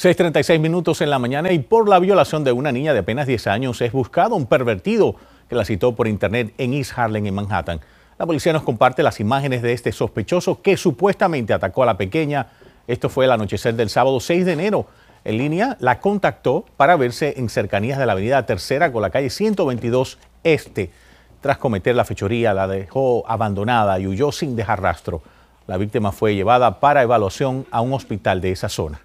6.36 minutos en la mañana y por la violación de una niña de apenas 10 años es buscado un pervertido que la citó por internet en East Harlem, en Manhattan. La policía nos comparte las imágenes de este sospechoso que supuestamente atacó a la pequeña. Esto fue el anochecer del sábado 6 de enero. En línea la contactó para verse en cercanías de la avenida Tercera con la calle 122 Este. Tras cometer la fechoría, la dejó abandonada y huyó sin dejar rastro. La víctima fue llevada para evaluación a un hospital de esa zona.